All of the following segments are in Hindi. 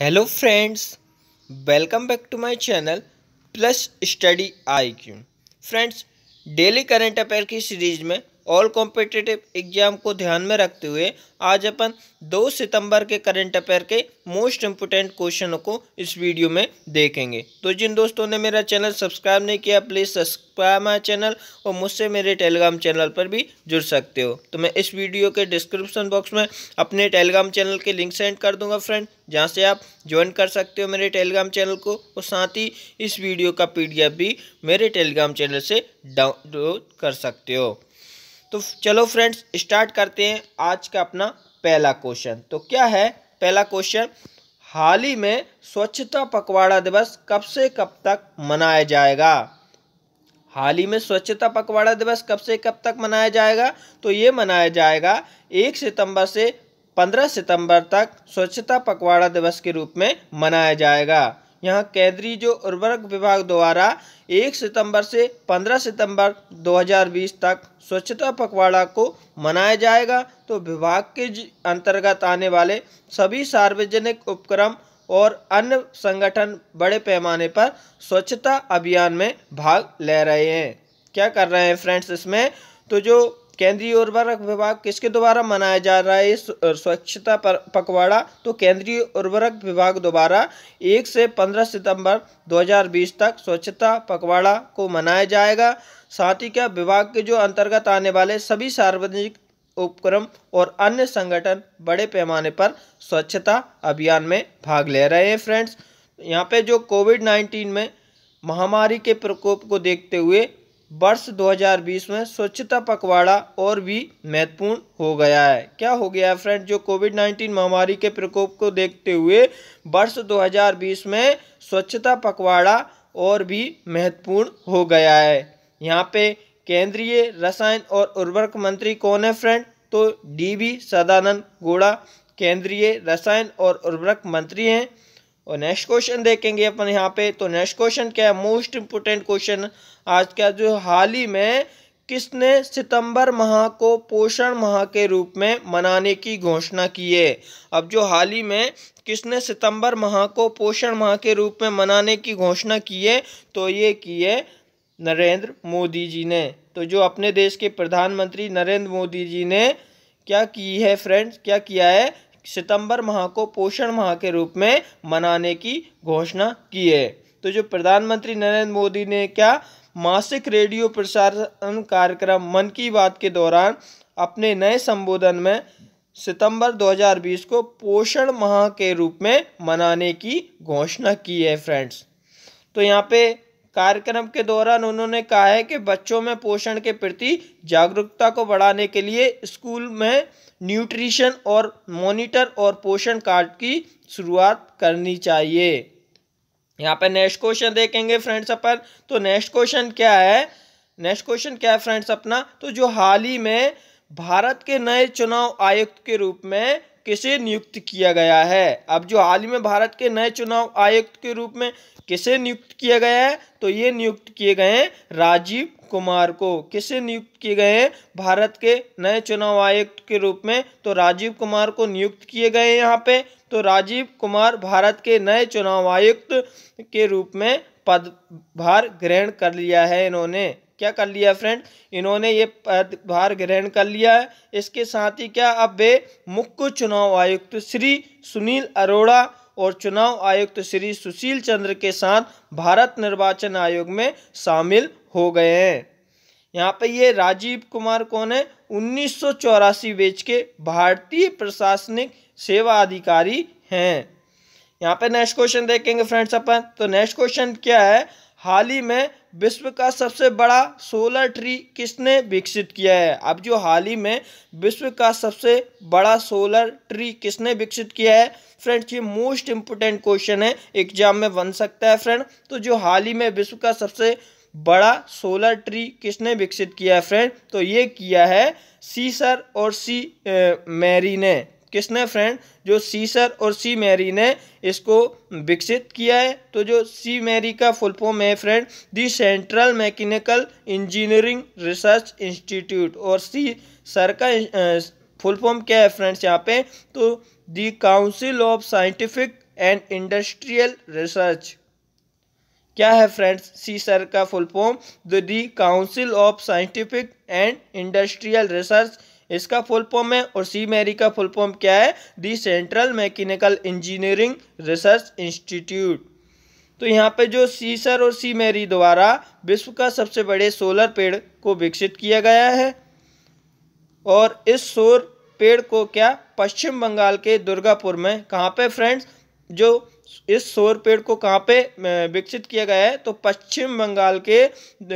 hello friends welcome back to my channel plus study I Q friends daily current affair की सीरीज में ऑल कॉम्पिटिटिव एग्जाम को ध्यान में रखते हुए आज अपन 2 सितंबर के करंट अफेयर के मोस्ट इम्पोर्टेंट क्वेश्चनों को इस वीडियो में देखेंगे तो जिन दोस्तों ने मेरा चैनल सब्सक्राइब नहीं किया प्लीज़ सब्सक्राइब माई चैनल और मुझसे मेरे टेलीग्राम चैनल पर भी जुड़ सकते हो तो मैं इस वीडियो के डिस्क्रिप्शन बॉक्स में अपने टेलीग्राम चैनल के लिंक सेंड कर दूंगा फ्रेंड जहाँ से आप ज्वाइन कर सकते हो मेरे टेलीग्राम चैनल को और साथ ही इस वीडियो का पी भी मेरे टेलीग्राम चैनल से डाउनलोड कर सकते हो तो चलो फ्रेंड्स स्टार्ट करते हैं आज का अपना पहला क्वेश्चन तो क्या है पहला क्वेश्चन हाल ही में स्वच्छता पखवाड़ा दिवस कब से कब तक मनाया जाएगा हाल ही में स्वच्छता पखवाड़ा दिवस कब से कब तक मनाया जाएगा तो ये मनाया जाएगा एक सितंबर से पंद्रह सितंबर तक स्वच्छता पखवाड़ा दिवस के रूप में मनाया जाएगा यहाँ केंद्रीय जो उर्वरक विभाग द्वारा 1 सितंबर से 15 सितंबर 2020 तक स्वच्छता पखवाड़ा को मनाया जाएगा तो विभाग के अंतर्गत आने वाले सभी सार्वजनिक उपक्रम और अन्य संगठन बड़े पैमाने पर स्वच्छता अभियान में भाग ले रहे हैं क्या कर रहे हैं फ्रेंड्स इसमें तो जो केंद्रीय उर्वरक विभाग किसके द्वारा मनाया जा रहा है स्वच्छता पखवाड़ा तो केंद्रीय उर्वरक विभाग द्वारा एक से पंद्रह सितंबर 2020 तक स्वच्छता पखवाड़ा को मनाया जाएगा साथ ही क्या विभाग के जो अंतर्गत आने वाले सभी सार्वजनिक उपक्रम और अन्य संगठन बड़े पैमाने पर स्वच्छता अभियान में भाग ले रहे हैं फ्रेंड्स यहाँ पे जो कोविड नाइन्टीन में महामारी के प्रकोप को देखते हुए वर्ष 2020 में स्वच्छता पखवाड़ा और भी महत्वपूर्ण हो गया है क्या हो गया है फ्रेंड जो कोविड 19 महामारी के प्रकोप को देखते हुए वर्ष 2020 में स्वच्छता पखवाड़ा और भी महत्वपूर्ण हो गया है यहाँ पे केंद्रीय रसायन और उर्वरक मंत्री कौन है फ्रेंड तो डीवी सदानंद गोड़ा केंद्रीय रसायन और उर्वरक मंत्री हैं और नेक्स्ट क्वेश्चन देखेंगे अपन यहाँ पे तो नेक्स्ट क्वेश्चन क्या है मोस्ट इम्पोर्टेंट क्वेश्चन आज का जो हाल ही में किसने सितंबर माह को पोषण माह के रूप में मनाने की घोषणा की है अब जो हाल ही में किसने सितंबर माह को पोषण माह के रूप में मनाने की घोषणा की है तो ये की है नरेंद्र मोदी जी ने तो जो अपने देश के प्रधानमंत्री नरेंद्र मोदी जी ने क्या की है फ्रेंड्स क्या किया है सितंबर माह को पोषण माह के रूप में मनाने की घोषणा की है तो जो प्रधानमंत्री नरेंद्र मोदी ने क्या मासिक रेडियो प्रसारण कार्यक्रम मन की बात के दौरान अपने नए संबोधन में सितंबर 2020 को पोषण माह के रूप में मनाने की घोषणा की है फ्रेंड्स तो यहाँ पे कार्यक्रम के दौरान उन्होंने कहा है कि बच्चों में पोषण के प्रति जागरूकता को बढ़ाने के लिए स्कूल में न्यूट्रिशन और मॉनिटर और पोषण कार्ड की शुरुआत करनी चाहिए यहाँ पर नेक्स्ट क्वेश्चन देखेंगे फ्रेंड्स अपन तो नेक्स्ट क्वेश्चन क्या है नेक्स्ट क्वेश्चन क्या है फ्रेंड्स अपना तो जो हाल ही में भारत के नए चुनाव आयुक्त के रूप में किसे नियुक्त किया गया है अब जो हाल ही में भारत के नए चुनाव आयुक्त के रूप में किसे नियुक्त किया गया है तो ये नियुक्त किए गए हैं राजीव कुमार को किसे नियुक्त किए गए हैं भारत के नए चुनाव आयुक्त के रूप में तो राजीव कुमार को नियुक्त किए गए हैं यहाँ पे तो राजीव कुमार भारत के नए चुनाव आयुक्त के रूप में पदभार ग्रहण कर लिया है इन्होंने क्या कर लिया फ्रेंड इन्होंने ये पदभार ग्रहण कर लिया है इसके साथ ही क्या अब वे मुख्य चुनाव आयुक्त श्री सुनील अरोड़ा और चुनाव आयुक्त श्री सुशील चंद्र के साथ भारत निर्वाचन आयोग में शामिल हो गए हैं यहाँ पे ये राजीव कुमार कौन है उन्नीस सौ के भारतीय प्रशासनिक सेवा अधिकारी हैं यहाँ पे नेक्स्ट क्वेश्चन देखेंगे फ्रेंड्स अपन तो नेक्स्ट क्वेश्चन क्या है हाल ही में विश्व का सबसे बड़ा सोलर ट्री किसने विकसित किया है अब जो हाल ही में विश्व का सबसे बड़ा सोलर ट्री किसने विकसित किया है फ्रेंड्स ये मोस्ट इंपोर्टेंट क्वेश्चन है एग्जाम में बन सकता है फ्रेंड तो जो हाल ही में विश्व का सबसे बड़ा सोलर ट्री किसने विकसित किया है फ्रेंड तो ये किया है सी सर और सी ए, मैरी ने किसने फ्रेंड जो सीसर और सी मैरी ने इसको विकसित किया है तो जो सी मैरी का फुल फॉर्म है friend the central mechanical engineering research institute और सी सर का फुल फॉर्म क्या है फ्रेंड्स यहाँ पे तो the council of scientific and industrial research क्या है फ्रेंड्स सी सर का full form the the council of scientific and industrial research इसका फुल फॉर्म है और सी मैरी का फुल फॉर्म क्या है the central mechanical engineering research institute तो यहाँ पे जो सीसर और सी मैरी द्वारा विश्व का सबसे बड़े सोलर पेड़ को विकसित किया गया है और इस सोर पेड़ को क्या पश्चिम बंगाल के दुर्गापुर में कहाँ पे फ्रेंड्स जो इस सौर पेड़ को कहाँ पे विकसित किया गया है तो पश्चिम बंगाल के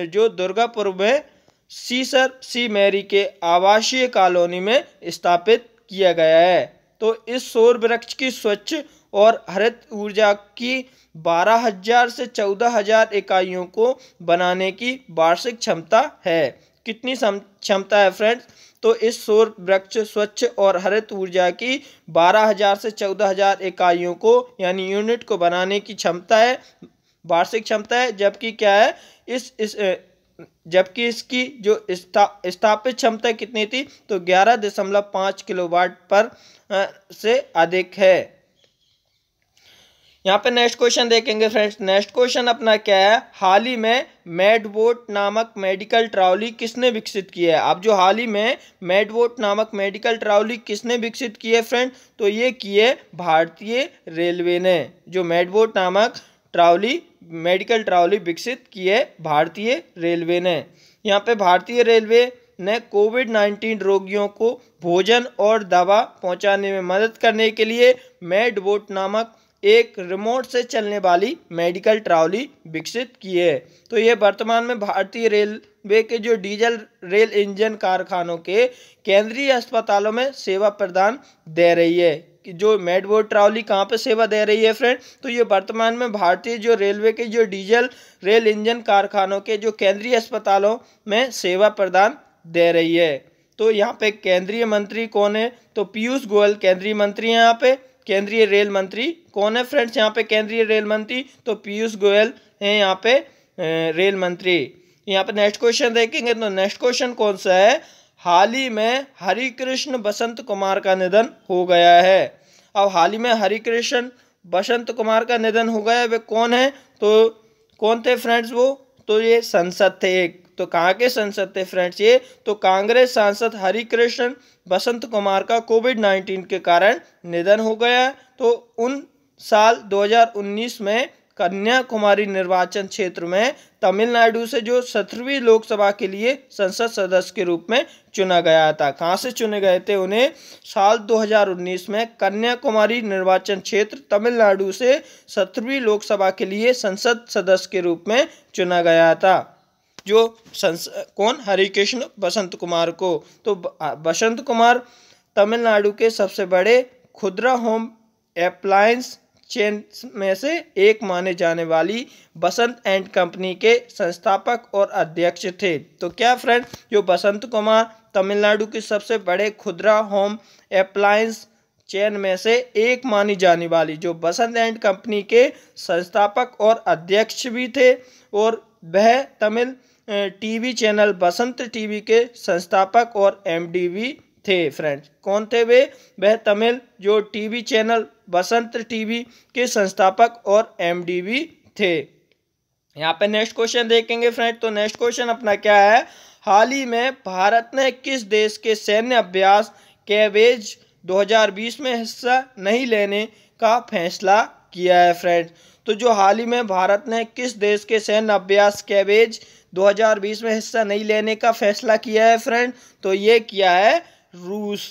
जो दुर्गापुर में सीसर सी मैरी के आवासीय कॉलोनी में स्थापित किया गया है तो इस सौर वृक्ष की स्वच्छ और हरित ऊर्जा की बारह हजार से चौदह हजार इकाइयों को बनाने की वार्षिक क्षमता है कितनी क्षमता है फ्रेंड्स तो इस सौर वृक्ष स्वच्छ और हरित ऊर्जा की बारह हजार से चौदह हजार इकाइयों को यानी यूनिट को बनाने की क्षमता है वार्षिक क्षमता है जबकि क्या है इस इस जबकि इसकी जो स्था स्थापित क्षमता कितनी थी तो ग्यारह दशमलव पाँच किलोवाट पर से अधिक है यहाँ पे नेक्स्ट क्वेश्चन देखेंगे फ्रेंड्स नेक्स्ट क्वेश्चन अपना क्या है हाल ही में मेडवोट नामक मेडिकल ट्रावली किसने विकसित की है अब जो हाल ही में मेडवोट नामक मेडिकल ट्रावली किसने विकसित की है फ्रेंड तो ये किए भारतीय रेलवे ने जो मेडवोट नामक ट्रावली मेडिकल ट्रावली विकसित की है भारतीय रेलवे ने यहाँ पे भारतीय रेलवे ने कोविड नाइन्टीन रोगियों को भोजन और दवा पहुँचाने में मदद करने के लिए मेडबोट नामक एक रिमोट से चलने वाली मेडिकल ट्रावली विकसित की है तो ये वर्तमान में भारतीय रेलवे के जो डीजल रेल इंजन कारखानों के केंद्रीय अस्पतालों में सेवा प्रदान दे रही है जो मेडबोर्ड ट्रावली कहाँ पे सेवा दे रही है फ्रेंड तो ये वर्तमान में भारतीय जो रेलवे के जो डीजल रेल इंजन कारखानों के जो केंद्रीय अस्पतालों में सेवा प्रदान दे रही है तो यहाँ पे केंद्रीय मंत्री कौन है तो पीयूष गोयल केंद्रीय मंत्री हैं यहाँ पे केंद्रीय रेल मंत्री कौन है फ्रेंड्स यहाँ पे केंद्रीय रेल मंत्री तो पीयूष गोयल हैं यहाँ पे रेल मंत्री यहाँ पे नेक्स्ट क्वेश्चन देखेंगे तो नेक्स्ट क्वेश्चन कौन सा है हाल ही में हरिकृष्ण बसंत कुमार का निधन हो गया है अब हाल ही में हरि कृष्ण बसंत कुमार का निधन हो गया वे कौन है तो कौन थे फ्रेंड्स वो तो ये संसद थे एक तो कहाँ के संसद थे फ्रेंड्स ये तो कांग्रेस सांसद हरिकृष्ण कृष्ण बसंत कुमार का कोविड नाइन्टीन के कारण निधन हो गया तो उन साल 2019 में कन्याकुमारी निर्वाचन क्षेत्र में तमिलनाडु से जो सत्रहवीं लोकसभा के लिए संसद सदस्य के रूप में चुना गया था कहाँ से चुने गए थे उन्हें साल 2019 में कन्याकुमारी निर्वाचन क्षेत्र तमिलनाडु से सत्रहवीं लोकसभा के लिए संसद सदस्य के रूप में चुना गया था जो संस कौन हरिकृष्ण बसंत कुमार को तो बसंत कुमार तमिलनाडु के सबसे बड़े खुदरा होम एप्लायंस चेन में से एक माने जाने वाली बसंत एंड कंपनी के संस्थापक और अध्यक्ष थे तो क्या फ्रेंड जो बसंत कुमार तमिलनाडु के सबसे बड़े खुदरा होम अप्लायंस चेन में से एक मानी जाने वाली जो बसंत एंड कंपनी के संस्थापक और अध्यक्ष भी थे और वह Tamil TV channel Vasanth TV के संस्थापक और एमडी भी थे फ्रेंड्स कौन थे वे वह तमिल जो टीवी चैनल बसंत टीवी के संस्थापक और एमडी भी थे यहाँ पे नेक्स्ट क्वेश्चन देखेंगे फ्रेंड तो नेक्स्ट क्वेश्चन अपना क्या है हाल ही में भारत ने किस देश के सैन्य अभ्यास कैवेज 2020 में हिस्सा नहीं लेने का फैसला किया है फ्रेंड तो जो हाल ही में भारत ने किस देश के सैन्य अभ्यास कैवेज 2020 में हिस्सा नहीं लेने का फैसला किया है फ्रेंड तो ये किया है रूस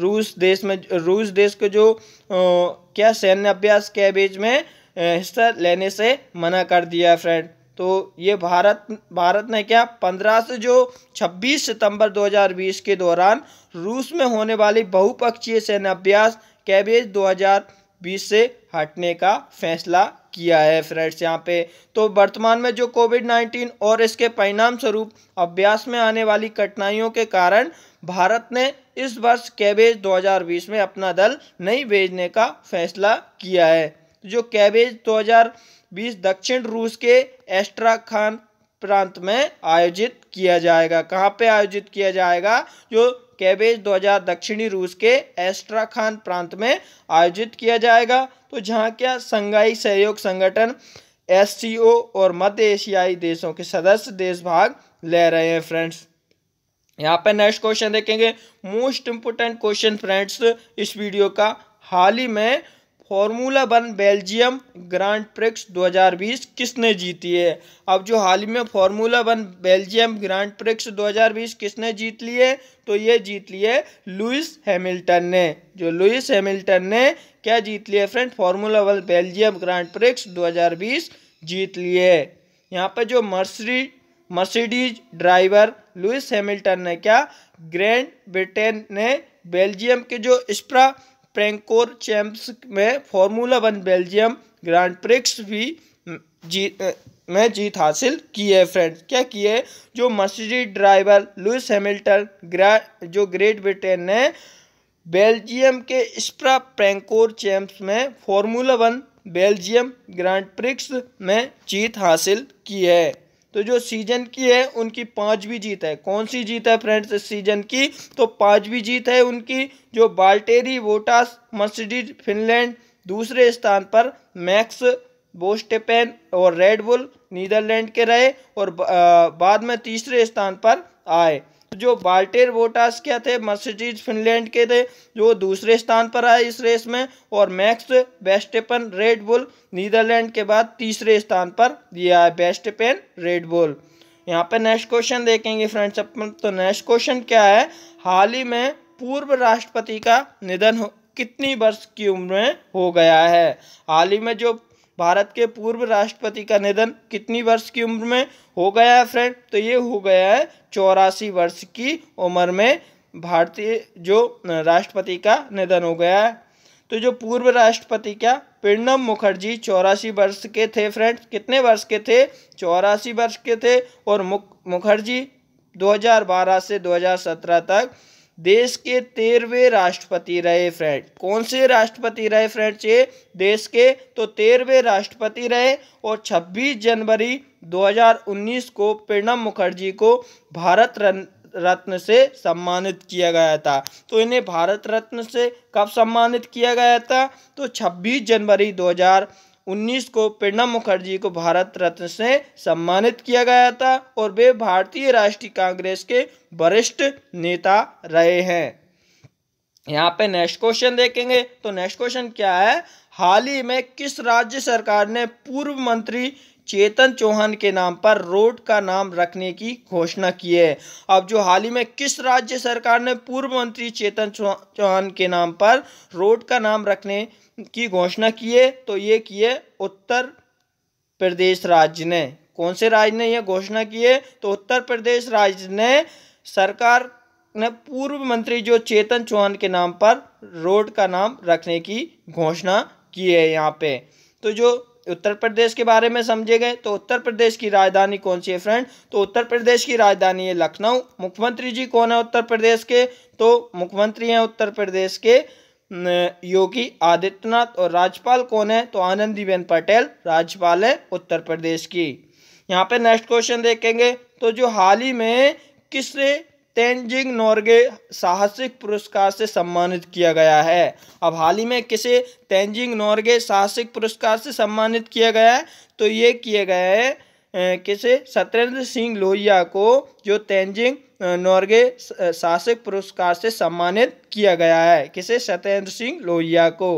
रूस देश में रूस देश को जो क्या सैन्य अभ्यास कैबेज में हिस्सा लेने से मना कर दिया फ्रेंड तो ये भारत भारत ने क्या पंद्रह से जो छब्बीस सितंबर 2020 के दौरान रूस में होने वाली बहुपक्षीय सैन्य अभ्यास कैबेज हजार बीच से हटने का फैसला किया है फ्रेंड्स यहाँ पे तो वर्तमान में जो कोविड नाइन्टीन और इसके परिणाम स्वरूप अभ्यास में आने वाली कठिनाइयों के कारण भारत ने इस वर्ष कैबेज 2020 में अपना दल नहीं भेजने का फैसला किया है जो कैबेज 2020 दक्षिण रूस के एस्ट्रा खान प्रांत में आयोजित किया जाएगा कहाँ पे आयोजित किया जाएगा जो कैबेज 2000 दक्षिणी रूस के एस्ट्राखान प्रांत में आयोजित किया जाएगा तो जहाँ क्या संघाई सहयोग संगठन एस और मध्य एशियाई देशों के सदस्य देश भाग ले रहे हैं फ्रेंड्स यहाँ पे नेक्स्ट क्वेश्चन देखेंगे मोस्ट इंपोर्टेंट क्वेश्चन फ्रेंड्स इस वीडियो का हाल ही में formula one Belgium grand prix 2020 किसने जीती है अब जो हाल ही में formula one Belgium grand prix 2020 किसने जीत ली है तो ये जीत लिए लुइस हैमिल्टन ने जो लुइस हैमिल्टन ने क्या जीत लिया friend formula one Belgium grand prix 2020 जीत लिए यहाँ पर जो मर्सरी मर्सिडीज ड्राइवर लुइस हैमिल्टन ने क्या ग्रैंड ब्रिटेन ने बेल्जियम के जो स्प्रा प्रेंकोर चैंप्स में formula one Belgium grand prix भी जी में जीत हासिल की है फ्रेंड्स क्या की है जो मर्सिडीज ड्राइवर लुइस हैमिल्टन ग्रा जो ग्रेट ब्रिटेन ने बेल्जियम के स्प्रा प्रेंकोर चैंप्स में formula one Belgium grand prix में जीत हासिल की है तो जो सीजन की है उनकी पाँचवीं जीत है कौन सी जीत है फ्रेंड्स इस सीजन की तो पाँचवीं जीत है उनकी जो बाल्टेरी वोटास मर्सिडीज फिनलैंड दूसरे स्थान पर मैक्स बोस्टेपेन और रेडबुल नीदरलैंड के रहे और बाद में तीसरे स्थान पर आए जो बाल्टेर वोटास क्या थे मर्सिडीज फिनलैंड के थे जो दूसरे स्थान पर आए इस रेस में और Max Verstappen Red Bull Netherland के बाद तीसरे स्थान पर दिया है बेस्टेपेन रेड बुल यहाँ पे नेक्स्ट क्वेश्चन देखेंगे फ्रेंड्स अपन तो नेक्स्ट क्वेश्चन क्या है हाल ही में पूर्व राष्ट्रपति का निधन कितनी वर्ष की उम्र में हो गया है हाल ही में जो भारत के पूर्व राष्ट्रपति का निधन कितनी वर्ष की उम्र में हो गया है फ्रेंड तो ये हो गया है चौरासी वर्ष की उम्र में भारतीय जो राष्ट्रपति का निधन हो गया है तो जो पूर्व राष्ट्रपति क्या प्रणब मुखर्जी चौरासी वर्ष के थे फ्रेंड्स कितने वर्ष के थे चौरासी वर्ष के थे और मुख मुखर्जी 2012 से 2017 तक देश के तेरहवें राष्ट्रपति रहे फ्रेंड कौन से राष्ट्रपति रहे फ्रेंड ये देश के तो तेरहवें राष्ट्रपति रहे और 26 जनवरी 2019 को प्रणब मुखर्जी को भारत रत्न से सम्मानित किया गया था तो इन्हें भारत रत्न से कब सम्मानित किया गया था तो 26 जनवरी उन्नीस को प्रणब मुखर्जी को भारत रत्न से सम्मानित किया गया था और वे भारतीय राष्ट्रीय कांग्रेस के वरिष्ठ नेता रहे हैं यहाँ पे नेक्स्ट क्वेश्चन देखेंगे तो नेक्स्ट क्वेश्चन क्या है हाल ही में किस राज्य सरकार ने पूर्व मंत्री चेतन चौहान के नाम पर रोड का नाम रखने की घोषणा की है अब जो हाल ही में किस राज्य सरकार ने पूर्व मंत्री चेतन चौहान के नाम पर रोड का नाम रखने की घोषणा की है तो ये किए उत्तर प्रदेश राज्य ने कौन से राज्य ने यह घोषणा की है तो उत्तर प्रदेश राज्य ने सरकार ने पूर्व मंत्री जो चेतन चौहान के नाम पर रोड का नाम रखने की घोषणा की है यहाँ पे तो जो उत्तर प्रदेश के बारे में समझे गए तो उत्तर प्रदेश की राजधानी कौन सी है फ्रेंड तो उत्तर प्रदेश की राजधानी है लखनऊ मुख्यमंत्री जी कौन है उत्तर प्रदेश के तो मुख्यमंत्री हैं उत्तर प्रदेश के योगी आदित्यनाथ और राज्यपाल कौन है तो आनंदीबेन पटेल राज्यपाल है उत्तर प्रदेश की यहाँ पे नेक्स्ट क्वेश्चन देखेंगे तो जो हाल ही में किस तेंजिंग नोरगे साहसिक पुरस्कार से सम्मानित किया गया है अब हाल ही में किसे तेंजिंग नोर्गे साहसिक पुरस्कार से सम्मानित किया गया है तो ये किए गए किसे सत्येंद्र सिंह लोहिया को जो तेंजिंग नोरगे साहसिक पुरस्कार से सम्मानित किया गया है किसे सत्येंद्र सिंह लोहिया को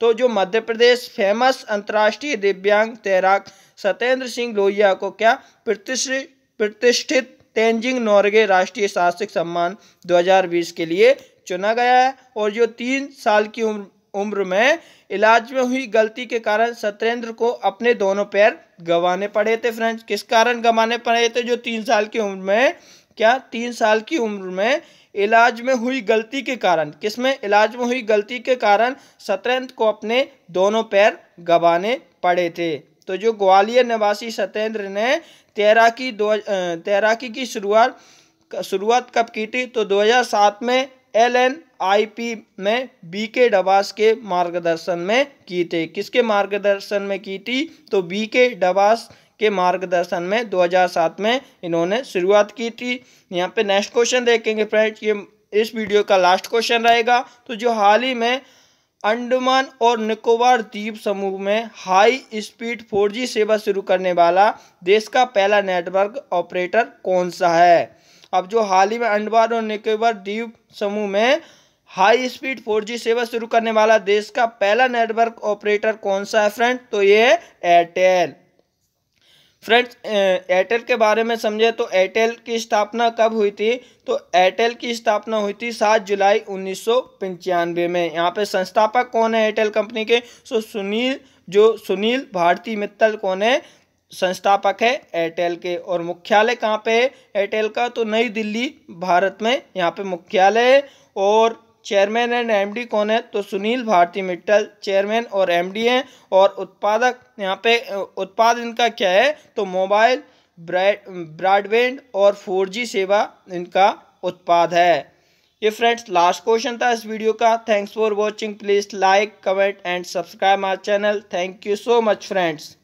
तो जो मध्य प्रदेश फेमस अंतर्राष्ट्रीय दिव्यांग तैराक सत्येंद्र सिंह लोहिया को क्या प्रतिष्ठित तेंजिंग नॉर्गे राष्ट्रीय साहसिक सम्मान 2020 के लिए चुना गया है और जो तीन साल की उम्र उम्र में इलाज में हुई गलती के कारण सत्येंद्र को अपने दोनों पैर गंवाने पड़े थे फ्रेंड्स किस कारण गंवाने पड़े थे जो तीन साल की उम्र में क्या तीन साल की उम्र में इलाज में हुई गलती के कारण किसमें इलाज में हुई गलती के कारण सत्येंद्र को अपने दोनों पैर गंवाने पड़े थे तो जो ग्वालियर निवासी सत्येंद्र ने तैराकी दो तैराकी की शुरुआत शुरुआत कब की थी तो 2007 में एल एन आई पी में बी के डबास के मार्गदर्शन में की थी किसके मार्गदर्शन में की थी तो बी के डबास के मार्गदर्शन में 2007 में इन्होंने शुरुआत की थी यहाँ पे नेक्स्ट क्वेश्चन देखेंगे फ्रेंड्स ये इस वीडियो का लास्ट क्वेश्चन रहेगा तो जो हाल ही में अंडमान और निकोबार द्वीप समूह में हाई स्पीड 4G सेवा शुरू करने वाला देश का पहला नेटवर्क ऑपरेटर कौन सा है अब जो हाल ही में अंडमान और निकोबार द्वीप समूह में हाई स्पीड 4G सेवा शुरू करने वाला देश का पहला नेटवर्क ऑपरेटर कौन सा है फ्रेंड तो ये है एयरटेल फ्रेंड्स एयरटेल के बारे में समझे तो एयरटेल की स्थापना कब हुई थी तो एयरटेल की स्थापना हुई थी सात जुलाई उन्नीस में यहाँ पे संस्थापक कौन है एयरटेल कंपनी के सो सुनील जो सुनील भारती मित्तल कौन है संस्थापक है एयरटेल के और मुख्यालय कहाँ पे है एयरटेल का तो नई दिल्ली भारत में यहाँ पे मुख्यालय और चेयरमैन एंड एमडी कौन है तो सुनील भारती मिट्टल चेयरमैन और एमडी हैं और उत्पादक यहाँ पे उत्पाद इनका क्या है तो मोबाइल ब्रॉडबैंड और फोर जी सेवा इनका उत्पाद है ये फ्रेंड्स लास्ट क्वेश्चन था इस वीडियो का thanks for watching please like comment and subscribe my channel thank you so much friends